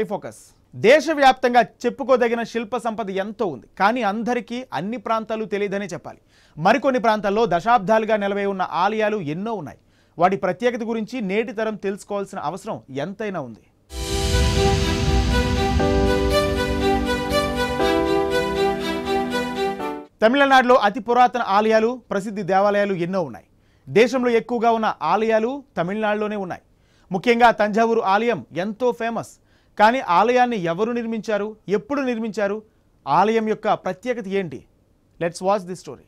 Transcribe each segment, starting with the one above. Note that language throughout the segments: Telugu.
ఐ ఫోకస్ దేశవ్యాప్తంగా చెప్పుకోదగిన శిల్ప సంపద ఎంతో ఉంది కానీ అందరికీ అన్ని ప్రాంతాలు తెలియదనే చెప్పాలి మరికొన్ని ప్రాంతాల్లో దశాబ్దాలుగా నిలవై ఉన్న ఆలయాలు ఎన్నో ఉన్నాయి వాటి ప్రత్యేకత గురించి నేటి తరం తెలుసుకోవాల్సిన అవసరం ఎంతైనా ఉంది తమిళనాడులో అతి పురాతన ఆలయాలు ప్రసిద్ధి దేవాలయాలు ఎన్నో ఉన్నాయి దేశంలో ఎక్కువగా ఉన్న ఆలయాలు తమిళనాడులోనే ఉన్నాయి ముఖ్యంగా తంజావూరు ఆలయం ఎంతో ఫేమస్ కానీ ఆలయాన్ని ఎవరు నిర్మించారు ఎప్పుడు నిర్మించారు ఆలయం యొక్క ప్రత్యేకత ఏంటి లెట్స్ వాచ్ ది స్టోరీ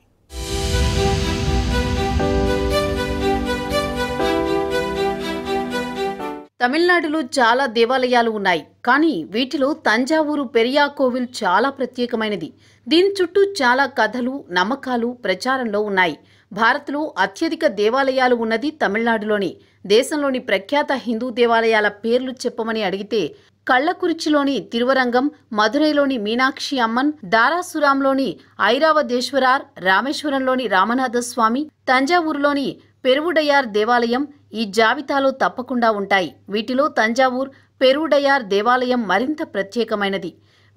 తమిళనాడులో చాలా దేవాలయాలు ఉన్నాయి కానీ వీటిలో తంజావూరు పెరియా కోవిల్ చాలా ప్రత్యేకమైనది దీని చుట్టూ చాలా కథలు నమ్మకాలు ప్రచారంలో ఉన్నాయి భారత్లో అత్యధిక దేవాలయాలు ఉన్నది తమిళనాడులోని దేశంలోని ప్రఖ్యాత హిందూ దేవాలయాల పేర్లు చెప్పమని అడిగితే కళ్ళకురిచిలోని తిరువరంగం మధురైలోని మీనాక్షి అమ్మన్ దారాసురాంలోని ఐరావదేశ్వరార్ రామేశ్వరంలోని రామనాథస్వామి తంజావూరులోని పెరువుడయార్ దేవాలయం ఈ జాబితాలో తప్పకుండా ఉంటాయి వీటిలో తంజావూర్ పెరువుడయార్ దేవాలయం మరింత ప్రత్యేకమైనది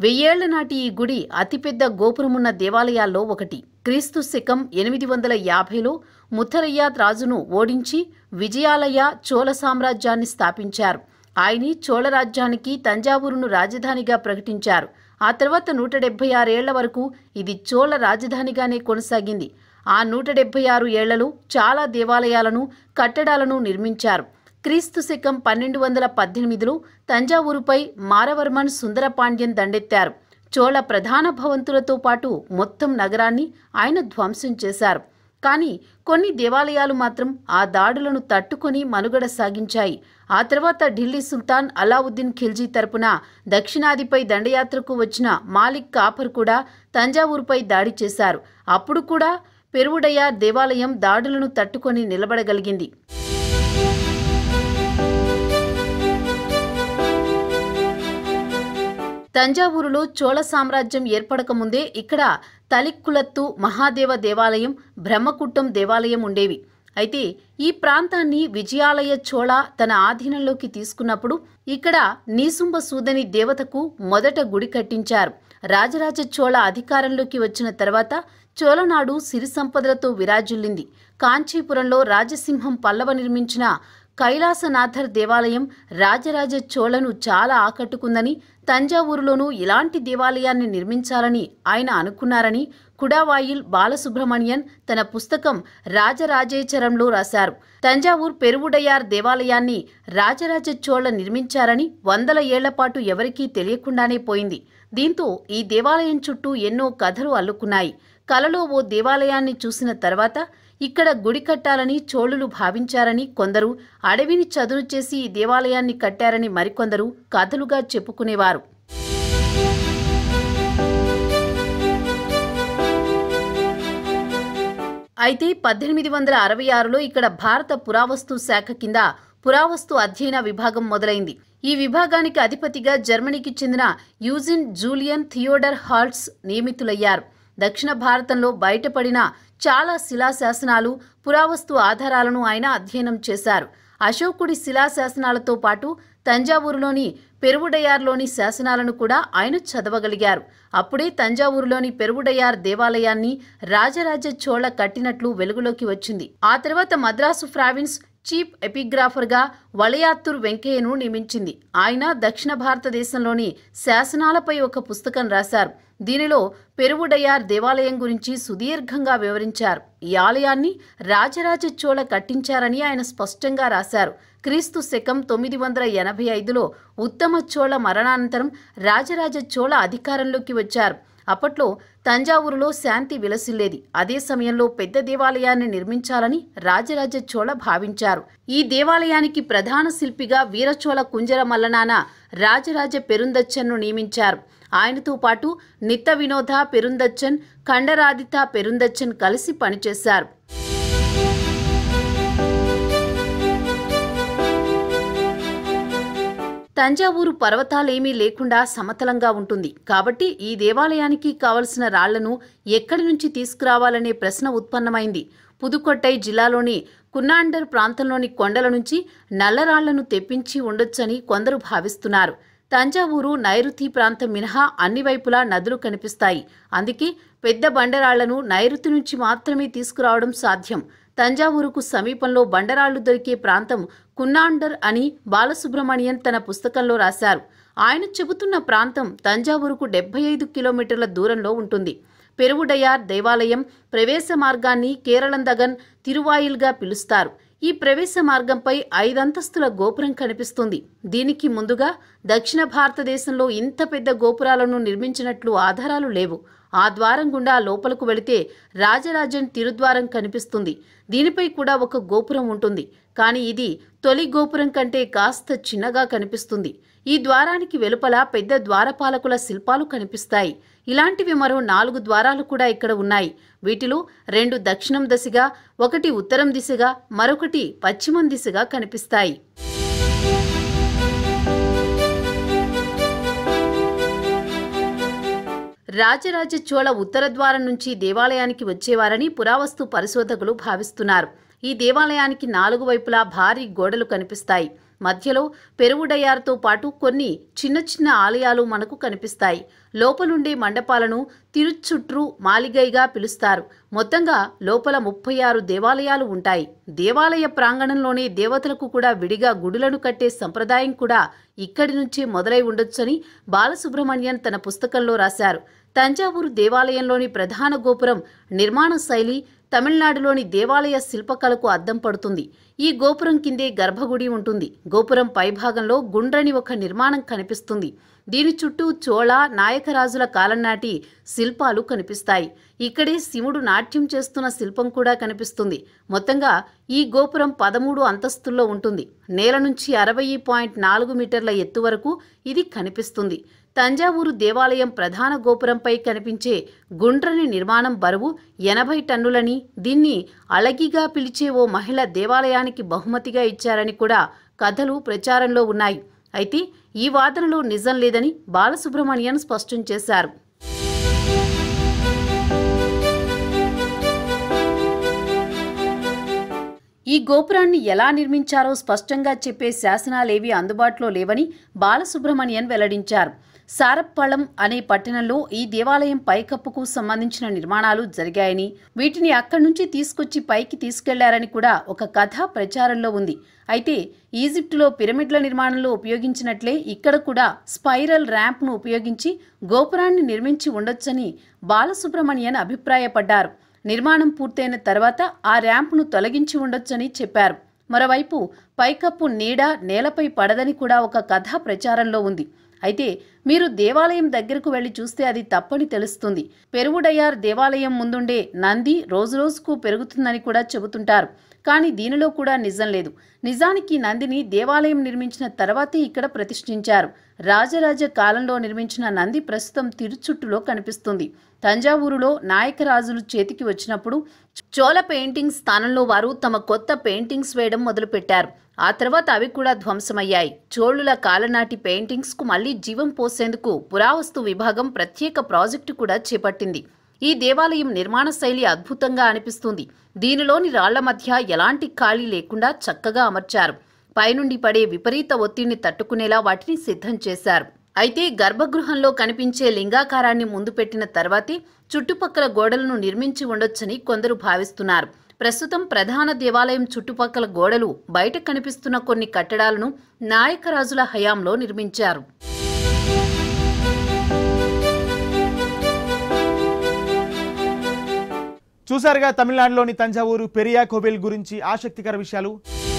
వెయ్యేళ్ల నాటి ఈ గుడి అతిపెద్ద గోపురమున్న దేవాలయాల్లో ఒకటి క్రీస్తు శకం ఎనిమిది వందల యాభైలో ముథరయ్యాత్ రాజును ఓడించి విజయాలయ చోళ సామ్రాజ్యాన్ని స్థాపించారు ఆయన చోళరాజ్యానికి తంజావూరును రాజధానిగా ప్రకటించారు ఆ తర్వాత నూట డెబ్బై ఆరేళ్ల వరకు ఇది చోళ రాజధానిగానే కొనసాగింది ఆ నూట డెబ్బై ఆరు ఏళ్లలో చాలా దేవాలయాలను కట్టడాలను నిర్మించారు క్రీస్తు శకం పన్నెండు వందల పద్దెనిమిదిలో తంజావూరుపై మారవర్మన్ సుందరపాండ్యన్ దండెత్తారు చోళ ప్రధాన భవంతులతో పాటు మొత్తం నగరాన్ని ఆయన ధ్వంసం చేశారు కానీ కొన్ని దేవాలయాలు మాత్రం ఆ దాడులను తట్టుకొని మనుగడ సాగించాయి ఆ తర్వాత ఢిల్లీ సుల్తాన్ అలావుద్దీన్ ఖిల్జీ తరపున దక్షిణాదిపై దండయాత్రకు వచ్చిన మాలిక్ కాఫర్ కూడా తంజావూరుపై దాడి చేశారు అప్పుడు కూడా పెరువుడయ్య దేవాలయం దాడులను తట్టుకొని నిలబడగలిగింది తంజావూరులో చోళ సామ్రాజ్యం ఏర్పడకముందే ఇక్కడ తలిక్కులత్తు మహాదేవ దేవాలయం బ్రహ్మకుట్టం దేవాలయం ఉండేవి అయితే ఈ ప్రాంతాన్ని విజయాలయ చోళ తన ఆధీనంలోకి తీసుకున్నప్పుడు ఇక్కడ నీసుంబ సూదని దేవతకు మొదట గుడి కట్టించారు రాజరాజ చోళ అధికారంలోకి వచ్చిన తర్వాత చోళనాడు సిరి సంపదలతో విరాజుల్లింది కాంచీపురంలో రాజసింహం పల్లవ నిర్మించిన కైలాసనాథర్ దేవాలయం రాజరాజ చోళను చాలా ఆకట్టుకుందని తంజావూరులోనూ ఇలాంటి దేవాలయాన్ని నిర్మించాలని ఆయన అనుకున్నారని కుడావాయిల్ బాలసుబ్రహ్మణ్యన్ తన పుస్తకం రాజరాజేచరంలో రాశారు తంజావూర్ పెరువుడయార్ దేవాలయాన్ని రాజరాజ చోళ నిర్మించారని వందల ఏళ్లపాటు ఎవరికీ తెలియకుండానే పోయింది దీంతో ఈ దేవాలయం చుట్టూ ఎన్నో కథలు అల్లుకున్నాయి కలలో ఓ దేవాలయాన్ని చూసిన తర్వాత ఇక్కడ గుడి కట్టాలని చోళులు భావించారని కొందరు అడవిని చదును చేసి ఈ దేవాలయాన్ని కట్టారని మరికొందరు కథలుగా చెప్పుకునేవారు అయితే పద్దెనిమిది వందల అరవై ఆరులో ఇక్కడ భారత పురావస్తు శాఖ కింద పురావస్తు అధ్యయన విభాగం మొదలైంది ఈ విభాగానికి అధిపతిగా జర్మనీకి చెందిన యూజిన్ జూలియన్ థియోడర్ హాల్ట్స్ నియమితులయ్యారు దక్షిణ భారతంలో బయటపడిన చాలా శిలాశాసనాలు పురావస్తు ఆధారాలను ఆయన అధ్యయనం చేశారు అశోకుడి శిలాశాసనాలతో పాటు తంజావూరులోని పెరువుడయార్లోని శాసనాలను కూడా ఆయన చదవగలిగారు అప్పుడే తంజావూరులోని పెరువుడయార్ దేవాలయాన్ని రాజరాజ చోళ కట్టినట్లు వెలుగులోకి వచ్చింది ఆ తర్వాత మద్రాసు ప్రావిన్స్ చీఫ్ ఎపిగ్రాఫర్గా వలయాత్తూర్ వెంకయ్యను నియమించింది ఆయన దక్షిణ భారతదేశంలోని శాసనాలపై ఒక పుస్తకం రాశారు దీనిలో పెరువుడయార్ దేవాలయం గురించి సుదీర్ఘంగా వివరించారు ఈ ఆలయాన్ని రాజరాజ చోళ కట్టించారని ఆయన స్పష్టంగా రాశారు క్రీస్తు శకం తొమ్మిది వందల ఎనభై ఐదులో ఉత్తమ చోళ మరణానంతరం రాజరాజ చోళ అధికారంలోకి వచ్చారు అప్పట్లో తంజావూరులో శాంతి విలసిల్లేది అదే సమయంలో పెద్ద దేవాలయాన్ని నిర్మించాలని రాజరాజ చోళ భావించారు ఈ దేవాలయానికి ప్రధాన శిల్పిగా వీరచోళ కుంజర మల్లనాన రాజరాజ పెరుందచ్చన్ను నియమించారు ఆయనతో పాటు నిత్త వినోద పెరుందచ్చన్ కండరాదిత పెరుందచ్చన్ కలిసి పనిచేశారు తంజావూరు పర్వతాలేమీ లేకుండా సమతలంగా ఉంటుంది కాబట్టి ఈ దేవాలయానికి కావలసిన రాళ్లను ఎక్కడి నుంచి తీసుకురావాలనే ప్రశ్న ఉత్పన్నమైంది పుదుకొట్టై జిల్లాలోని కున్నాండర్ ప్రాంతంలోని కొండల నుంచి నల్లరాళ్లను తెప్పించి ఉండొచ్చని కొందరు భావిస్తున్నారు తంజావూరు నైరుతి ప్రాంతం మినహా అన్ని వైపులా నదులు కనిపిస్తాయి అందుకే పెద్ద బండరాళ్లను నైరుతి నుంచి మాత్రమే తీసుకురావడం సాధ్యం తంజావూరుకు సమీపంలో బండరాళ్లు దొరికే ప్రాంతం కున్నాండర్ అని బాలసుబ్రహ్మణ్యన్ తన పుస్తకంలో రాశారు ఆయన చెబుతున్న ప్రాంతం తంజావూరుకు డెబ్బై ఐదు కిలోమీటర్ల దూరంలో ఉంటుంది పెరువుడయార్ దేవాలయం ప్రవేశ మార్గాన్ని కేరళందగన్ తిరువాయిల్గా పిలుస్తారు ఈ ప్రవేశ మార్గంపై ఐదంతస్తుల గోపురం కనిపిస్తుంది దీనికి ముందుగా దక్షిణ భారతదేశంలో ఇంత పెద్ద గోపురాలను నిర్మించినట్లు ఆధారాలు లేవు ఆ ద్వారం గుండా లోపలకు వెళితే రాజరాజన్ తిరుద్వారం కనిపిస్తుంది దీనిపై కూడా ఒక గోపురం ఉంటుంది కానీ ఇది తొలి గోపురం కంటే కాస్త చిన్నగా కనిపిస్తుంది ఈ ద్వారానికి వెలుపల పెద్ద ద్వారపాలకుల శిల్పాలు కనిపిస్తాయి ఇలాంటివి మరో నాలుగు ద్వారాలు కూడా ఇక్కడ ఉన్నాయి వీటిలో రెండు దక్షిణం దిశగా ఒకటి ఉత్తరం దిశగా మరొకటి పశ్చిమం దిశగా కనిపిస్తాయి రాజరాజ చోళ ఉత్తర ద్వారం నుంచి దేవాలయానికి వచ్చేవారని పురావస్తు పరిశోధకులు భావిస్తున్నారు ఈ దేవాలయానికి నాలుగు వైపులా భారీ గోడలు కనిపిస్తాయి మధ్యలో పెరుగుడయ్యారుతో పాటు కొన్ని చిన్న చిన్న ఆలయాలు మనకు కనిపిస్తాయి లోపలుండే మండపాలను తిరుచుట్రు మాలిగైగా పిలుస్తారు మొత్తంగా లోపల ముప్పై ఆరు దేవాలయాలు ఉంటాయి దేవాలయ ప్రాంగణంలోనే దేవతలకు కూడా విడిగా గుడులను కట్టే సంప్రదాయం కూడా ఇక్కడి నుంచే మొదలై ఉండొచ్చని బాలసుబ్రహ్మణ్యన్ తన పుస్తకంలో రాశారు తంజావూరు దేవాలయంలోని ప్రధాన గోపురం నిర్మాణ శైలి తమిళనాడులోని దేవాలయ శిల్పకళకు అద్దం పడుతుంది ఈ గోపురం కిందే గర్భగుడి ఉంటుంది గోపురం పైభాగంలో గుండ్రని ఒక నిర్మాణం కనిపిస్తుంది దీని చుట్టూ చోళ నాయకరాజుల కాలం నాటి శిల్పాలు కనిపిస్తాయి ఇక్కడే శివుడు నాట్యం చేస్తున్న శిల్పం కూడా కనిపిస్తుంది మొత్తంగా ఈ గోపురం పదమూడు అంతస్తుల్లో ఉంటుంది నేల నుంచి అరవై పాయింట్ నాలుగు మీటర్ల ఎత్తు వరకు ఇది కనిపిస్తుంది తంజావూరు దేవాలయం ప్రధాన గోపురంపై కనిపించే గుండ్రని నిర్మాణం బరువు ఎనభై టన్నులని దీన్ని అలగిగా పిలిచే ఓ మహిళ దేవాలయానికి బహుమతిగా ఇచ్చారని కూడా కథలు ప్రచారంలో ఉన్నాయి అయితే ఈ వాదనలో నిజం లేదని బాలసుబ్రహ్మణ్యన్ స్పష్టం చేశారు ఈ గోపురాన్ని ఎలా నిర్మించారో స్పష్టంగా చెప్పే శాసనాలేవి అందుబాటులో లేవని బాలసుబ్రహ్మణ్యన్ వెల్లడించారు సారప్పళం అనే పట్టణంలో ఈ దేవాలయం పైకప్పుకు సంబంధించిన నిర్మాణాలు జరిగాయని వీటిని అక్కడి నుంచి తీసుకొచ్చి పైకి తీసుకెళ్లారని కూడా ఒక కథ ప్రచారంలో ఉంది అయితే ఈజిప్టులో పిరమిడ్ల నిర్మాణంలో ఉపయోగించినట్లే ఇక్కడ కూడా స్పైరల్ ర్యాంప్ను ఉపయోగించి గోపురాన్ని నిర్మించి ఉండొచ్చని బాలసుబ్రహ్మణ్యన్ అభిప్రాయపడ్డారు నిర్మాణం పూర్తయిన తర్వాత ఆ ర్యాంప్ను తొలగించి ఉండొచ్చని చెప్పారు మరోవైపు పైకప్పు నీడ నేలపై పడదని కూడా ఒక కథ ప్రచారంలో ఉంది అయితే మీరు దేవాలయం దగ్గరకు వెళ్ళి చూస్తే అది తప్పని తెలుస్తుంది పెరువుడయ్యార్ దేవాలయం ముందుండే నంది రోజురోజుకు పెరుగుతుందని కూడా చెబుతుంటారు కానీ దీనిలో కూడా నిజం లేదు నిజానికి నందిని దేవాలయం నిర్మించిన తర్వాతే ఇక్కడ ప్రతిష్ఠించారు రాజరాజ కాలంలో నిర్మించిన నంది ప్రస్తుతం తిరుచుట్టులో కనిపిస్తుంది తంజావూరులో నాయకరాజులు చేతికి వచ్చినప్పుడు చోళ పెయింటింగ్ స్థానంలో వారు తమ కొత్త పెయింటింగ్స్ వేయడం మొదలుపెట్టారు ఆ తర్వాత అవి కూడా ధ్వంసమయ్యాయి చోళుల కాలనాటి పెయింటింగ్స్కు మళ్లీ జీవం పోసేందుకు పురావస్తు విభాగం ప్రత్యేక ప్రాజెక్టు కూడా చేపట్టింది ఈ దేవాలయం నిర్మాణ శైలి అద్భుతంగా అనిపిస్తుంది దీనిలోని రాళ్ల మధ్య ఎలాంటి ఖాళీ లేకుండా చక్కగా అమర్చారు పైనుండి పడే విపరీత ఒత్తిడిని తట్టుకునేలా వాటిని సిద్ధం చేశారు అయితే గర్భగృహంలో కనిపించే లింగాకారాన్ని ముందు పెట్టిన తర్వాతే చుట్టుపక్కల గోడలను నిర్మించి ఉండొచ్చని కొందరు భావిస్తున్నారు ప్రస్తుతం ప్రధాన దేవాలయం చుట్టుపక్కల గోడలు బయట కనిపిస్తున్న కొన్ని కట్టడాలను నాయకరాజుల హయాంలో నిర్మించారు చూసారుగా తమిళనాడులోని తంజావూరు పెరియా కోవిల్ గురించి ఆసక్తికర విషయాలు